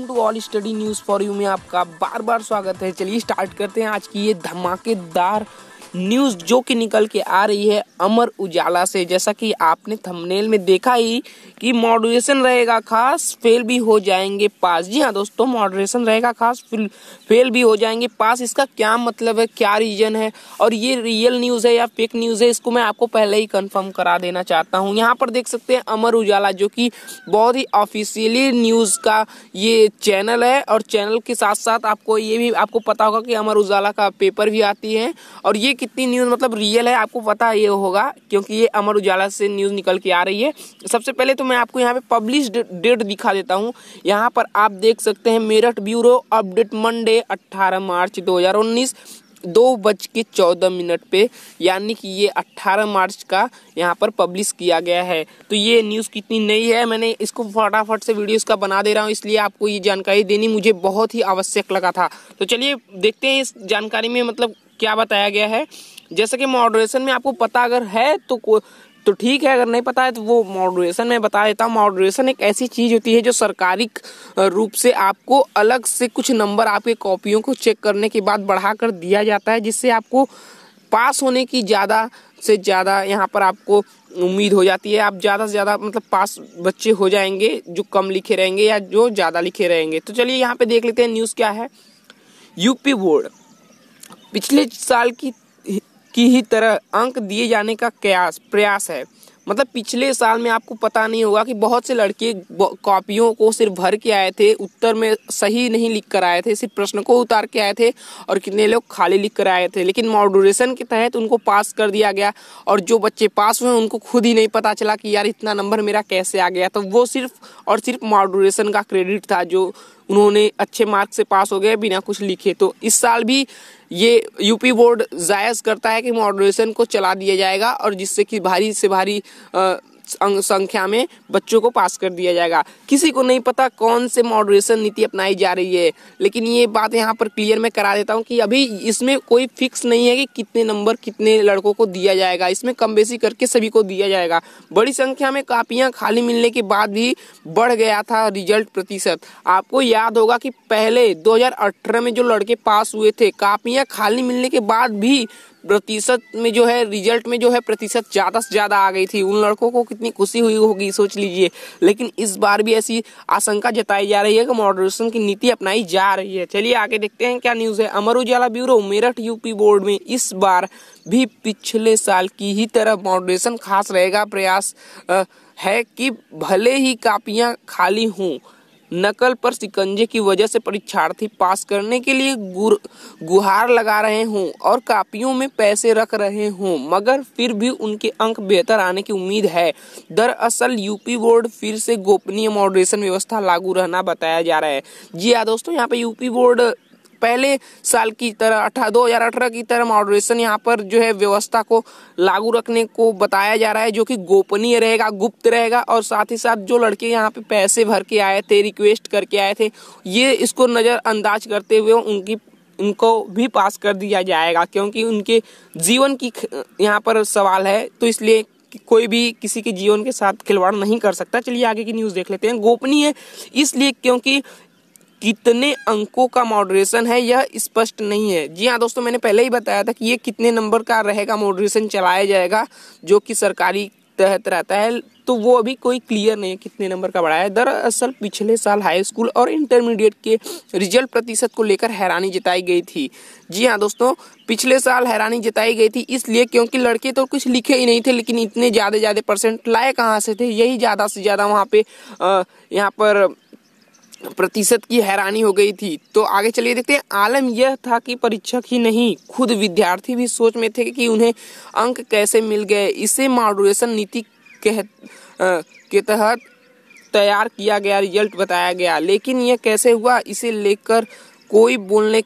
welcome to all study news for you में आपका बार बार स्वागत है चलिए स्टार्ट करते हैं आज की ये धमाकेदार न्यूज़ जो कि निकल के आ रही है अमर उजाला से जैसा कि आपने थंबनेल में देखा ही कि मॉडरेशन रहेगा खास फेल भी हो जाएंगे पास जी हाँ दोस्तों मॉडरेशन रहेगा खास फेल भी हो जाएंगे पास इसका क्या मतलब है क्या रीज़न है और ये रियल न्यूज़ है या फेक न्यूज़ है इसको मैं आपको पहले ही कन्फर्म करा देना चाहता हूँ यहाँ पर देख सकते हैं अमर उजाला जो कि बहुत ही ऑफिशियली न्यूज़ का ये चैनल है और चैनल के साथ साथ आपको ये भी आपको पता होगा कि अमर उजाला का पेपर भी आती है और ये कितनी न्यूज़ मतलब रियल है आपको पता ये होगा क्योंकि ये अमर उजाला से न्यूज़ निकल के आ रही है सबसे पहले तो मैं आपको यहाँ पे पब्लिश डेट दिखा देता हूँ यहाँ पर आप देख सकते हैं मेरठ ब्यूरो अपडेट मंडे अट्ठारह मार्च 2019 दो बज के चौदह मिनट पे यानी कि ये 18 मार्च का यहाँ पर पब्लिश किया गया है तो ये न्यूज़ कितनी नई है मैंने इसको फटाफट से वीडियो इसका बना दे रहा हूँ इसलिए आपको ये जानकारी देनी मुझे बहुत ही आवश्यक लगा था तो चलिए देखते हैं इस जानकारी में मतलब क्या बताया गया है जैसे कि मॉडरेशन में आपको पता अगर है तो तो ठीक है अगर नहीं पता है तो वो मॉडरेशन में बता देता हूँ मॉडरेशन एक ऐसी चीज़ होती है जो सरकारी रूप से आपको अलग से कुछ नंबर आपके कॉपियों को चेक करने के बाद बढ़ाकर दिया जाता है जिससे आपको पास होने की ज़्यादा से ज़्यादा यहाँ पर आपको उम्मीद हो जाती है आप ज़्यादा से ज़्यादा मतलब पास बच्चे हो जाएंगे जो कम लिखे रहेंगे या जो ज़्यादा लिखे रहेंगे तो चलिए यहाँ पे देख लेते हैं न्यूज़ क्या है यूपी बोर्ड पिछले साल की की ही तरह अंक दिए जाने का कयास प्रयास है मतलब पिछले साल में आपको पता नहीं होगा कि बहुत से लड़के कॉपियों को सिर्फ भर के आए थे उत्तर में सही नहीं लिख कर आए थे सिर्फ प्रश्न को उतार के आए थे और कितने लोग खाली लिख कर आए थे लेकिन मॉडुरेशन के तहत उनको पास कर दिया गया और जो बच्चे पास हुए उनको खुद ही नहीं पता चला कि यार इतना नंबर मेरा कैसे आ गया तो वो सिर्फ और सिर्फ मॉडुरेशन का क्रेडिट था जो उन्होंने अच्छे मार्क्स से पास हो गए बिना कुछ लिखे तो इस साल भी ये यूपी बोर्ड जायज़ करता है कि मॉडरेशन को चला दिया जाएगा और जिससे कि भारी से भारी आ, संख्या में बच्चों को पास कर दिया जाएगा किसी को नहीं पता कौन से मॉडरेशन नीति अपनाई जा रही है लेकिन ये बात यहाँ पर क्लियर मैं करा देता हूँ कि अभी इसमें कोई फिक्स नहीं है कि कितने नंबर कितने लड़कों को दिया जाएगा इसमें कम बेसी करके सभी को दिया जाएगा बड़ी संख्या में कापियाँ खाली मिलने के बाद भी बढ़ गया था रिजल्ट प्रतिशत आपको याद होगा कि पहले दो में जो लड़के पास हुए थे कापियाँ खाली मिलने के बाद भी प्रतिशत में जो है रिजल्ट में जो है प्रतिशत ज़्यादा से ज़्यादा आ गई थी उन लड़कों को कितनी खुशी हुई होगी सोच लीजिए लेकिन इस बार भी ऐसी आशंका जताई जा रही है कि मॉडरेशन की नीति अपनाई जा रही है चलिए आगे देखते हैं क्या न्यूज़ है Amar Ujala bureau Meerut UP board में इस बार भी पिछले साल की ही तरह मॉडरेशन खास रहेगा प्रयास है कि भले ही कापियाँ खाली हों नकल पर शिकंजे की वजह से परीक्षार्थी पास करने के लिए गुहार लगा रहे हों और कापियों में पैसे रख रहे हों मगर फिर भी उनके अंक बेहतर आने की उम्मीद है दरअसल यूपी बोर्ड फिर से गोपनीय मॉडरेशन व्यवस्था लागू रहना बताया जा रहा है जी हाँ दोस्तों यहाँ पे यूपी बोर्ड पहले साल की तरह अठारह दो हज़ार अठारह की तरह मॉडरेशन यहाँ पर जो है व्यवस्था को लागू रखने को बताया जा रहा है जो कि गोपनीय रहेगा गुप्त रहेगा और साथ ही साथ जो लड़के यहाँ पे पैसे भर के आए थे रिक्वेस्ट करके आए थे ये इसको नज़रअंदाज करते हुए उनकी उनको भी पास कर दिया जाएगा क्योंकि उनके जीवन की यहाँ पर सवाल है तो इसलिए कोई भी किसी के जीवन के साथ खिलवाड़ नहीं कर सकता चलिए आगे की न्यूज़ देख लेते हैं गोपनीय है इसलिए क्योंकि कितने अंकों का मॉडरेशन है यह स्पष्ट नहीं है जी हाँ दोस्तों मैंने पहले ही बताया था कि ये कितने नंबर का रहेगा मॉडरेशन चलाया जाएगा जो कि सरकारी तहत रहता है तो वो अभी कोई क्लियर नहीं है कितने नंबर का बढ़ाया है दरअसल पिछले साल हाई स्कूल और इंटरमीडिएट के रिजल्ट प्रतिशत को लेकर हैरानी जताई गई थी जी हाँ दोस्तों पिछले साल हैरानी जताई गई थी इसलिए क्योंकि लड़के तो कुछ लिखे ही नहीं थे लेकिन इतने ज़्यादा ज़्यादा परसेंट लाए कहाँ से थे यही ज़्यादा से ज़्यादा वहाँ पर यहाँ पर प्रतिशत की हैरानी हो गई थी तो आगे चलिए देखते हैं आलम यह था कि परीक्षक ही नहीं खुद विद्यार्थी भी सोच में थे कि उन्हें अंक कैसे मिल गए इसे मॉडरेशन नीति के, के तहत तैयार किया गया रिजल्ट बताया गया लेकिन यह कैसे हुआ इसे लेकर कोई बोलने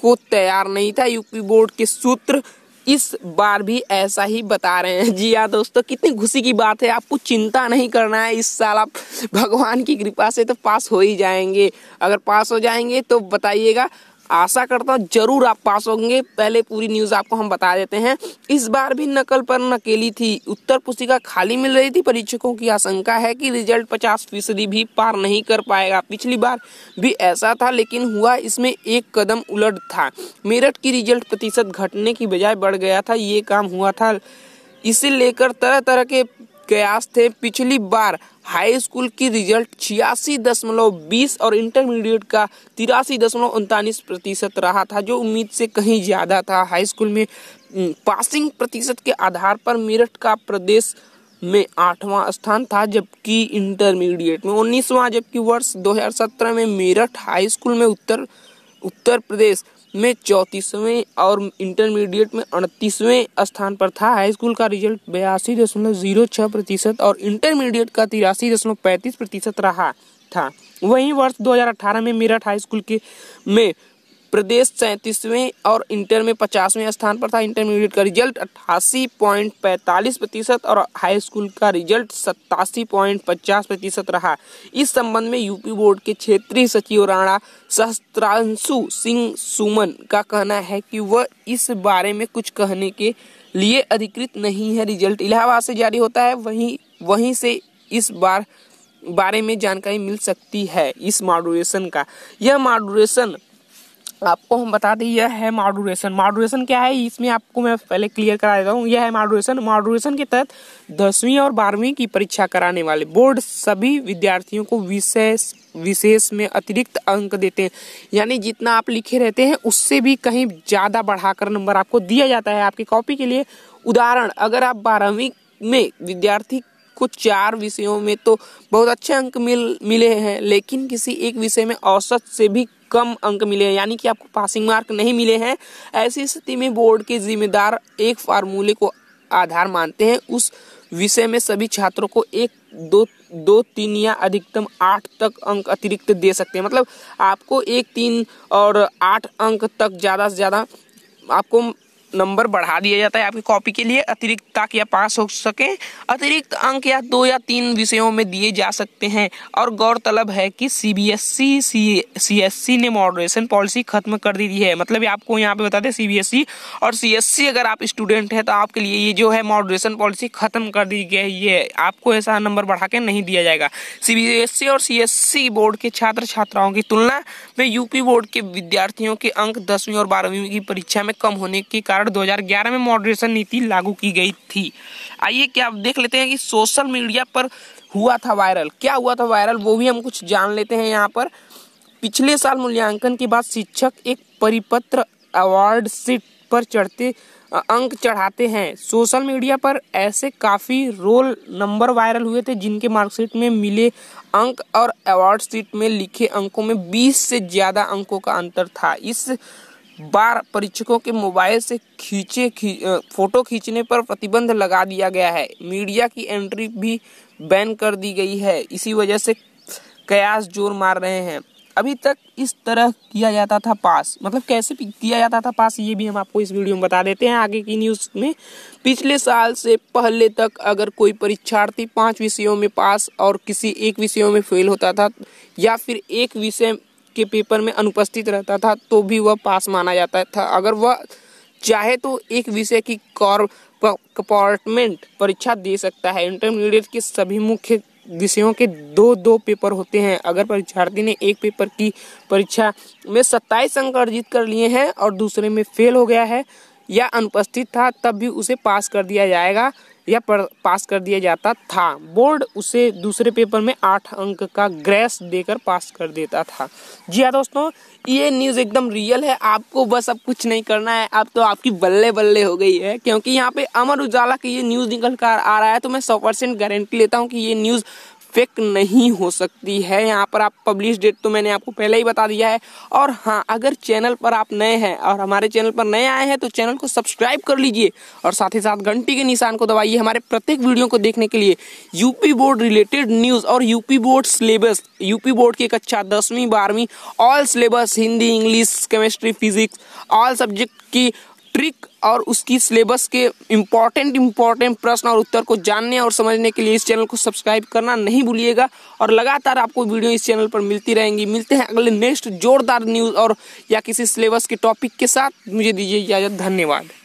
को तैयार नहीं था यूपी बोर्ड के सूत्र इस बार भी ऐसा ही बता रहे हैं जी हाँ दोस्तों कितनी खुशी की बात है आपको चिंता नहीं करना है इस साल आप भगवान की कृपा से तो पास हो ही जाएंगे अगर पास हो जाएंगे तो बताइएगा आशा करता हूँ जरूर आप पास होंगे पहले पूरी न्यूज आपको हम बता देते हैं इस बार भी नकल पर नकेली थी उत्तर पुस्तिका खाली मिल रही थी परीक्षकों की आशंका है कि रिजल्ट पचास फीसदी भी पार नहीं कर पाएगा पिछली बार भी ऐसा था लेकिन हुआ इसमें एक कदम उलट था मेरठ की रिजल्ट प्रतिशत घटने की बजाय बढ़ गया था ये काम हुआ था इसे लेकर तरह तरह के कयास थे पिछली बार हाई स्कूल की रिजल्ट छियासी दशमलव बीस और इंटरमीडिएट का तिरासी दशमलव उनतालीस प्रतिशत रहा था जो उम्मीद से कहीं ज़्यादा था हाई स्कूल में पासिंग प्रतिशत के आधार पर मेरठ का प्रदेश में आठवां स्थान था जबकि इंटरमीडिएट में उन्नीसवां जबकि वर्ष 2017 में मेरठ हाई स्कूल में उत्तर उत्तर प्रदेश में चौंतीसवें और इंटरमीडिएट में अड़तीसवें स्थान पर था हाई स्कूल का रिजल्ट बयासी दशमलव जीरो छः प्रतिशत और इंटरमीडिएट का तिरासी दशमलव पैंतीस प्रतिशत रहा था वहीं वर्ष 2018 में मेरठ हाई स्कूल के में प्रदेश सैंतीसवें और इंटर में पचासवें स्थान पर था इंटरमीडिएट का रिजल्ट अट्ठासी पॉइंट पैंतालीस प्रतिशत और हाई स्कूल का रिजल्ट सत्तासी पॉइंट पचास प्रतिशत रहा इस संबंध में यूपी बोर्ड के क्षेत्रीय सचिव राणा सहस्त्रांशु सिंह सुमन का कहना है कि वह इस बारे में कुछ कहने के लिए अधिकृत नहीं है रिजल्ट इलाहाबाद से जारी होता है वहीं वहीं से इस बार बारे में जानकारी मिल सकती है इस मॉडुरेशन का यह मॉडुरेशन आपको हम बता दें यह है मॉडरेशन मॉडरेशन क्या है इसमें आपको मैं पहले क्लियर करा देता हूँ यह है मॉडरेशन मॉडरेशन के तहत दसवीं और बारहवीं की परीक्षा कराने वाले बोर्ड सभी विद्यार्थियों को विशेष विशेष में अतिरिक्त अंक देते हैं यानी जितना आप लिखे रहते हैं उससे भी कहीं ज़्यादा बढ़ाकर नंबर आपको दिया जाता है आपकी कॉपी के लिए उदाहरण अगर आप बारहवीं में विद्यार्थी को चार विषयों में तो बहुत अच्छे अंक मिल मिले हैं लेकिन किसी एक विषय में औसत से भी कम अंक मिले हैं यानी कि आपको पासिंग मार्क नहीं मिले हैं ऐसी स्थिति में बोर्ड के जिम्मेदार एक फार्मूले को आधार मानते हैं उस विषय में सभी छात्रों को एक दो दो तीन या अधिकतम आठ तक अंक अतिरिक्त दे सकते हैं मतलब आपको एक तीन और आठ अंक तक ज़्यादा से ज़्यादा आपको नंबर बढ़ा दिया जाता है आपकी कॉपी के लिए अतिरिक्त ताकि आप पास हो सकें अतिरिक्त अंक या दो या तीन विषयों में दिए जा सकते हैं और गौरतलब है कि C B S C C C S C ने मॉडरेशन पॉलिसी खत्म कर दी है मतलब आपको यहाँ पे बता दें सी बी एस सी और सी एस सी अगर आप स्टूडेंट हैं तो आपके लिए ये जो है मॉडरेशन पॉलिसी खत्म कर दी गई है आपको ऐसा नंबर बढ़ा के नहीं दिया जाएगा सी बी एस सी और सी एस सी बोर्ड के छात्र छात्राओं की तुलना में यूपी बोर्ड के विद्यार्थियों के अंक दसवीं और बारहवीं की परीक्षा में कम होने के कारण कारण 2011 में मॉडरेशन नीति लागू की गई थी आइए क्या आप देख लेते हैं कि सोशल मीडिया पर हुआ था वायरल क्या हुआ था वायरल वो भी हम कुछ जान लेते हैं यहाँ पर पिछले साल मूल्यांकन के बाद शिक्षक एक परिपत्र अवार्ड सीट पर चढ़ते अंक चढ़ाते हैं सोशल मीडिया पर ऐसे काफ़ी रोल नंबर वायरल हुए थे जिनके मार्कशीट में मिले अंक और अवार्ड सीट में लिखे अंकों में 20 से ज़्यादा अंकों का अंतर था इस बार परीक्षकों के मोबाइल से खींचे खी, फोटो खींचने पर प्रतिबंध लगा दिया गया है मीडिया की एंट्री भी बैन कर दी गई है इसी वजह से कयास जोर मार रहे हैं अभी तक इस तरह किया जाता था पास मतलब कैसे किया जाता था पास ये भी हम आपको इस वीडियो में बता देते हैं आगे की न्यूज़ में पिछले साल से पहले तक अगर कोई परीक्षार्थी पांच विषयों में पास और किसी एक विषयों में फेल होता था या फिर एक विषय के पेपर में अनुपस्थित रहता था तो भी वह पास माना जाता था अगर वह चाहे तो एक विषय की कंपार्टमेंट परीक्षा दे सकता है इंटरमीडिएट के सभी मुख्य विषयों के दो दो पेपर होते हैं अगर परीक्षार्थी ने एक पेपर की परीक्षा में सत्ताईस अंक अर्जित कर लिए हैं और दूसरे में फेल हो गया है या अनुपस्थित था तब भी उसे पास कर दिया जाएगा या पास कर दिया जाता था बोर्ड उसे दूसरे पेपर में आठ अंक का ग्रेस देकर पास कर देता था जी हाँ दोस्तों ये न्यूज़ एकदम रियल है आपको बस अब कुछ नहीं करना है अब तो आपकी बल्ले बल्ले हो गई है क्योंकि यहाँ पे अमर उजाला की ये न्यूज़ निकल कर आ रहा है तो मैं सौ परसेंट गारंटी लेता हूँ कि ये न्यूज़ फेक नहीं हो सकती है यहाँ पर आप पब्लिश डेट तो मैंने आपको पहले ही बता दिया है और हाँ अगर चैनल पर आप नए हैं और हमारे चैनल पर नए आए हैं तो चैनल को सब्सक्राइब कर लीजिए और साथ ही साथ घंटी के निशान को दबाइए हमारे प्रत्येक वीडियो को देखने के लिए यूपी बोर्ड रिलेटेड न्यूज़ और UP board syllabus UP board की कक्षा अच्छा दसवीं बारहवीं all syllabus Hindi English chemistry physics all subject की ट्रिक और उसकी सिलेबस के इम्पॉर्टेंट इम्पॉर्टेंट प्रश्न और उत्तर को जानने और समझने के लिए इस चैनल को सब्सक्राइब करना नहीं भूलिएगा और लगातार आपको वीडियो इस चैनल पर मिलती रहेंगी मिलते हैं अगले नेक्स्ट जोरदार न्यूज़ और या किसी सिलेबस के टॉपिक के साथ मुझे दीजिए इजाज़त धन्यवाद